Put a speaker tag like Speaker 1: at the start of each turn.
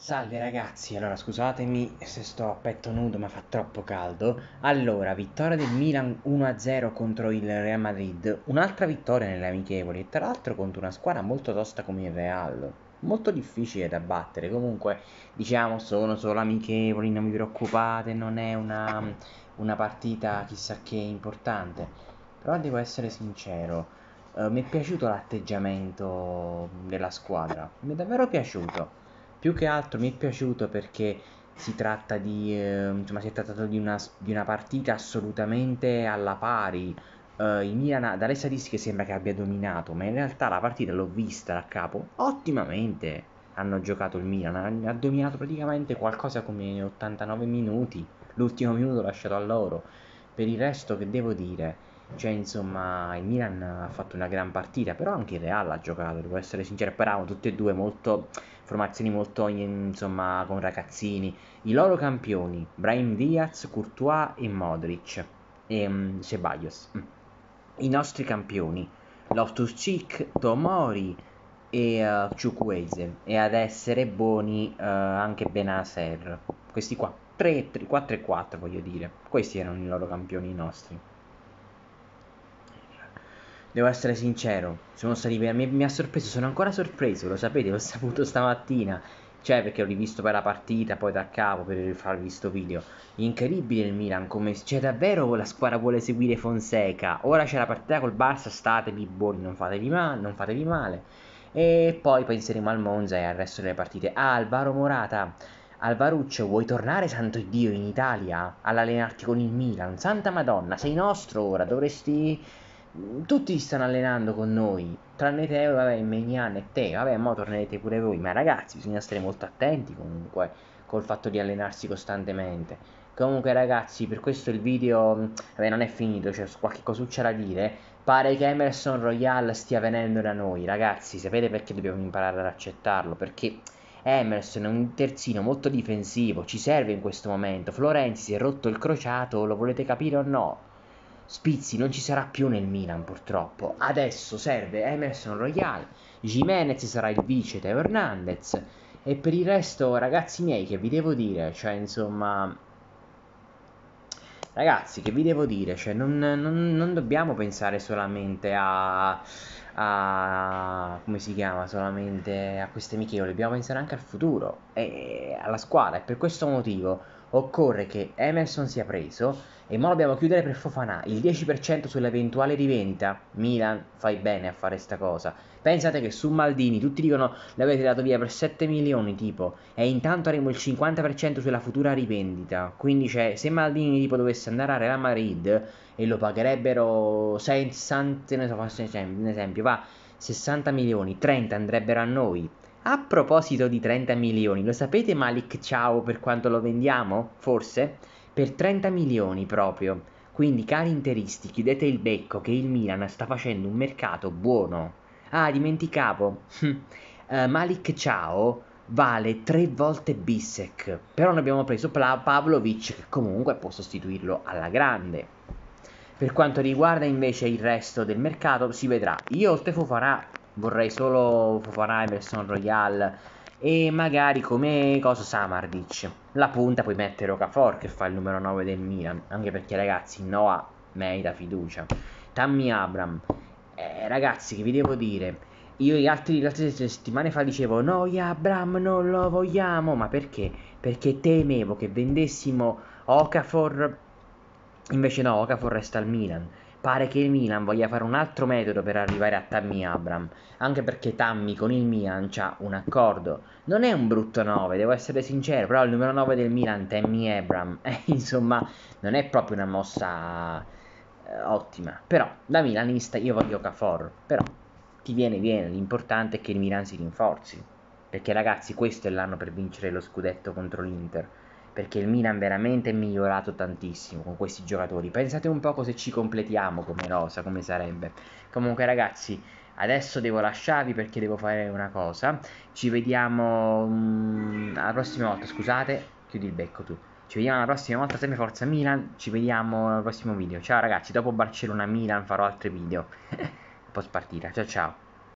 Speaker 1: Salve ragazzi, allora scusatemi se sto a petto nudo ma fa troppo caldo. Allora, vittoria del Milan 1-0 contro il Real Madrid, un'altra vittoria nelle amichevoli e tra l'altro contro una squadra molto tosta come il Real. Molto difficile da battere, comunque diciamo sono solo amichevoli, non vi preoccupate, non è una, una partita chissà che importante. Però devo essere sincero, eh, mi è piaciuto l'atteggiamento della squadra, mi è davvero piaciuto più che altro mi è piaciuto perché si tratta di, eh, insomma, si è trattato di una, di una partita assolutamente alla pari. Uh, il Milan dalle statistiche sembra che abbia dominato, ma in realtà la partita l'ho vista da capo ottimamente. Hanno giocato il Milan, ha, ha dominato praticamente qualcosa come 89 minuti, l'ultimo minuto lasciato a loro. Per il resto che devo dire, cioè, insomma, il Milan ha fatto una gran partita, però anche il Real ha giocato, devo essere sincero, però erano tutte e due molto formazioni molto insomma con ragazzini, i loro campioni, Brahim Diaz, Courtois e Modric e um, Ceballos. Mm. I nostri campioni, Loftus Cheek, Tomori e uh, eh, Ciucuese e ad essere buoni uh, anche Benaser. Questi qua, 3, 4 4 voglio dire. Questi erano i loro campioni nostri devo essere sincero, sono stati, mi, mi ha sorpreso, sono ancora sorpreso, lo sapete, l'ho saputo stamattina, cioè perché ho rivisto per la partita, poi da capo per farvi questo video. Incredibile il Milan, come cioè davvero la squadra vuole seguire Fonseca. Ora c'è la partita col Barça, statevi buoni, non fatevi male, non fatevi male. E poi penseremo al Monza e al resto delle partite. Ah, Alvaro Morata. Alvaruccio, vuoi tornare, santo Dio, in Italia? All'allenarti con il Milan? Santa Madonna, sei nostro ora, dovresti tutti si stanno allenando con noi, tranne te, vabbè, Megnan e te, vabbè, mo tornerete pure voi, ma ragazzi bisogna stare molto attenti comunque col fatto di allenarsi costantemente. Comunque ragazzi, per questo il video vabbè, non è finito, c'è cioè, qualche cosuccia da dire. Pare che Emerson Royale stia venendo da noi, ragazzi, sapete perché dobbiamo imparare ad accettarlo? Perché Emerson è un terzino molto difensivo, ci serve in questo momento. Florenzi si è rotto il crociato, lo volete capire o no? Spizzi non ci sarà più nel Milan purtroppo. Adesso serve Emerson Royale, Jimenez sarà il vice, Teo Hernandez. E per il resto, ragazzi miei, che vi devo dire? Cioè, insomma... Ragazzi, che vi devo dire? Cioè, non, non, non dobbiamo pensare solamente a a come si chiama solamente a queste amichevoli, dobbiamo pensare anche al futuro e alla squadra e per questo motivo occorre che Emerson sia preso e ma dobbiamo chiudere per Fofanà il 10% sull'eventuale rivendita Milan fai bene a fare sta cosa pensate che su Maldini tutti dicono l'avete dato via per 7 milioni tipo e intanto avremo il 50% sulla futura rivendita quindi cioè se Maldini tipo dovesse andare a Real Madrid e lo pagherebbero 60, ne so, faccio un esempio, va, 60 milioni, 30 andrebbero a noi. A proposito di 30 milioni, lo sapete Malik Ciao per quanto lo vendiamo? Forse? Per 30 milioni proprio. Quindi cari interisti, chiudete il becco che il Milan sta facendo un mercato buono. Ah, dimenticavo. uh, Malik Ciao vale tre volte Bissek. Però ne abbiamo preso Pla- Pavlovic che comunque può sostituirlo alla grande. Per quanto riguarda invece il resto del mercato, si vedrà. Io oltre Fofarà vorrei solo e Emerson Royale e magari come cosa Samardic. La punta puoi mettere Okafor che fa il numero 9 del Milan, anche perché ragazzi Noah merita fiducia. Tammy Abram, eh, ragazzi che vi devo dire, io gli altri, le altre settimane fa dicevo noi Abram non lo vogliamo, ma perché? Perché temevo che vendessimo Okafor Invece no, Okafor resta al Milan. Pare che il Milan voglia fare un altro metodo per arrivare a Tammy Abram, anche perché Tammy con il Milan c'ha un accordo. Non è un brutto 9, devo essere sincero, però il numero 9 del Milan, Tammy Abram, eh, insomma, non è proprio una mossa eh, ottima. Però, da milanista io voglio Okafor, però ti viene viene, l'importante è che il Milan si rinforzi, perché ragazzi questo è l'anno per vincere lo scudetto contro l'Inter perché il Milan veramente è migliorato tantissimo con questi giocatori. Pensate un po' cosa ci completiamo come rosa, come sarebbe. Comunque ragazzi, adesso devo lasciarvi perché devo fare una cosa. Ci vediamo um, alla prossima volta, scusate, chiudi il becco tu. Ci vediamo la prossima volta, sempre Forza Milan, ci vediamo al prossimo video. Ciao ragazzi, dopo Barcellona Milan farò altri video. Un po' spartita, ciao ciao.